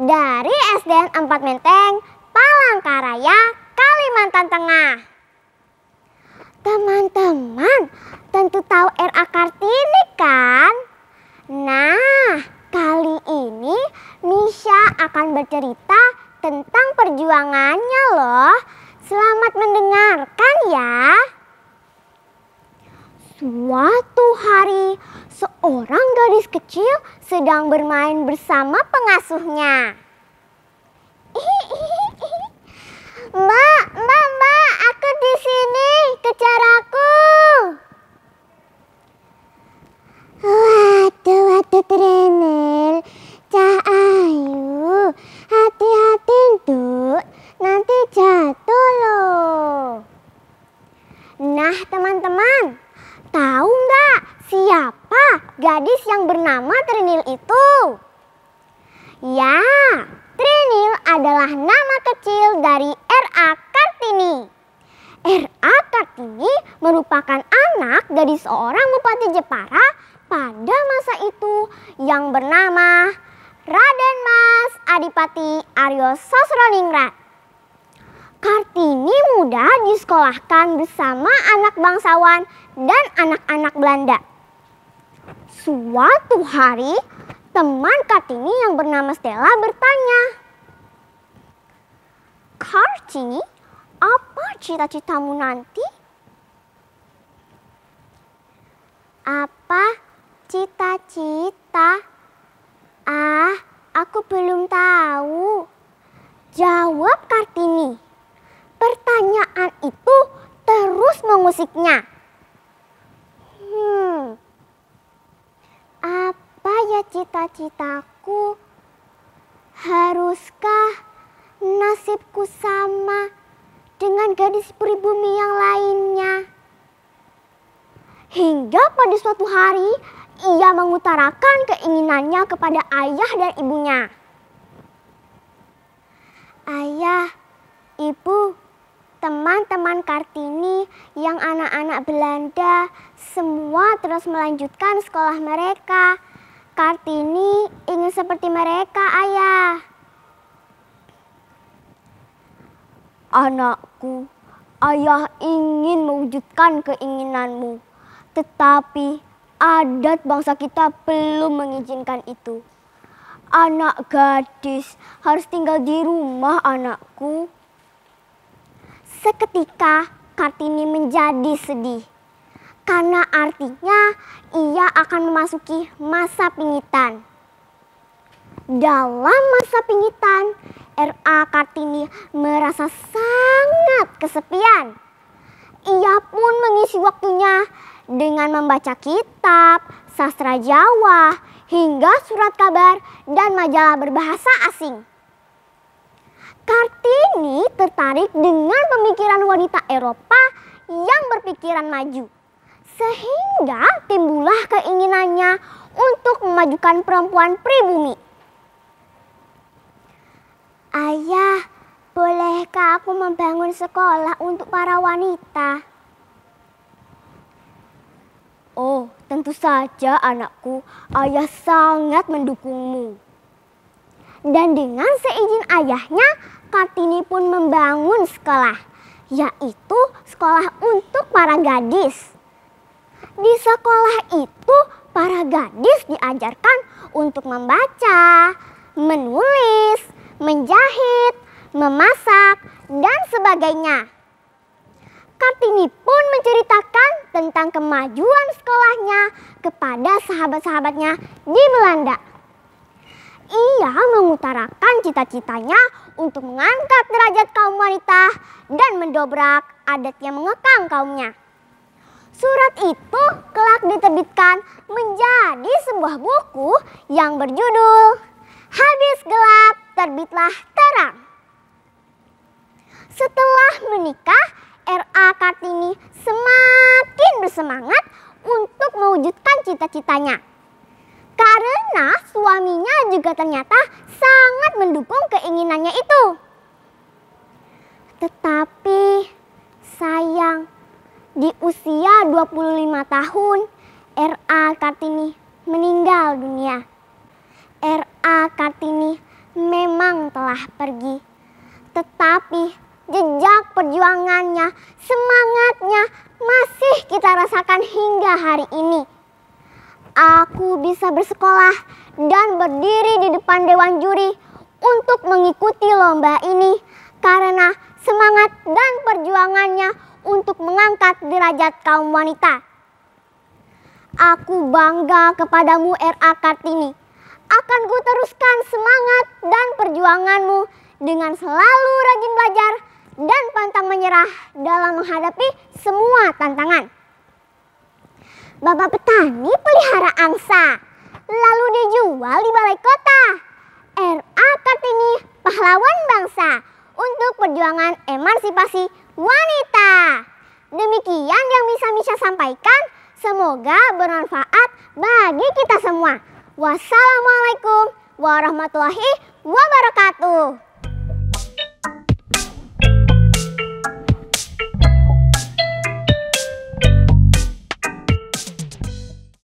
dari SDN 4 Menteng, Palangkaraya, Kalimantan Tengah. Teman-teman tentu tahu R.A. Kartini kan? Nah, kali ini Misha akan bercerita tentang perjuangannya loh. Selamat mendengarkan ya. Suatu hari, seorang gadis kecil sedang bermain bersama pengasuhnya. Mbak, mbak, mbak, aku di sini, kejar aku. Waduh, waduh, trener. Cah Ayu, hati-hati, tuh, Nanti jatuh loh. Nah, teman-teman, Tahu nggak siapa gadis yang bernama Trinil itu? Ya, Trinil adalah nama kecil dari R.A. Kartini. R.A. Kartini merupakan anak dari seorang Bupati Jepara pada masa itu yang bernama Raden Mas Adipati Aryo Sosroningrat. Kartini muda disekolahkan bersama anak bangsawan dan anak-anak Belanda. Suatu hari, teman Kartini yang bernama Stella bertanya, Kartini, apa cita-citamu nanti Cita cita-citaku? Haruskah nasibku sama dengan gadis pribumi yang lainnya? Hingga pada suatu hari ia mengutarakan keinginannya kepada ayah dan ibunya. Ayah, ibu, teman-teman Kartini yang anak-anak Belanda semua terus melanjutkan sekolah mereka Kartini ingin seperti mereka, Ayah. Anakku, Ayah ingin mewujudkan keinginanmu, tetapi adat bangsa kita belum mengizinkan itu. Anak gadis harus tinggal di rumah anakku. Seketika Kartini menjadi sedih karena artinya ia akan memasuki masa pingitan. Dalam masa pingitan, R.A. Kartini merasa sangat kesepian. Ia pun mengisi waktunya dengan membaca kitab, sastra Jawa, hingga surat kabar dan majalah berbahasa asing. Kartini tertarik dengan pemikiran wanita Eropa yang berpikiran maju. Sehingga timbullah keinginannya untuk memajukan perempuan pribumi. Ayah, bolehkah aku membangun sekolah untuk para wanita? Oh, tentu saja anakku, ayah sangat mendukungmu. Dan dengan seizin ayahnya, Kartini pun membangun sekolah, yaitu sekolah untuk para gadis. Di sekolah itu para gadis diajarkan untuk membaca, menulis, menjahit, memasak, dan sebagainya. Kartini pun menceritakan tentang kemajuan sekolahnya kepada sahabat-sahabatnya di Belanda. Ia mengutarakan cita-citanya untuk mengangkat derajat kaum wanita dan mendobrak adat yang mengekang kaumnya. Surat itu kelak diterbitkan menjadi sebuah buku yang berjudul Habis Gelap Terbitlah Terang. Setelah menikah, R.A. Kartini semakin bersemangat untuk mewujudkan cita-citanya. Karena suaminya juga ternyata sangat mendukung keinginannya itu. Tetapi saya di usia 25 tahun, R.A. Kartini meninggal dunia. R.A. Kartini memang telah pergi, tetapi jejak perjuangannya, semangatnya masih kita rasakan hingga hari ini. Aku bisa bersekolah dan berdiri di depan dewan juri untuk mengikuti lomba ini derajat kaum wanita. Aku bangga kepadamu RA Kartini. Akan ku teruskan semangat dan perjuanganmu dengan selalu rajin belajar dan pantang menyerah dalam menghadapi semua tantangan. Bapak petani pelihara angsa, lalu dijual di balai kota. RA Kartini, pahlawan bangsa untuk perjuangan emansipasi wanita demikian yang bisa Misha sampaikan. Semoga bermanfaat bagi kita semua. Wassalamualaikum warahmatullahi wabarakatuh.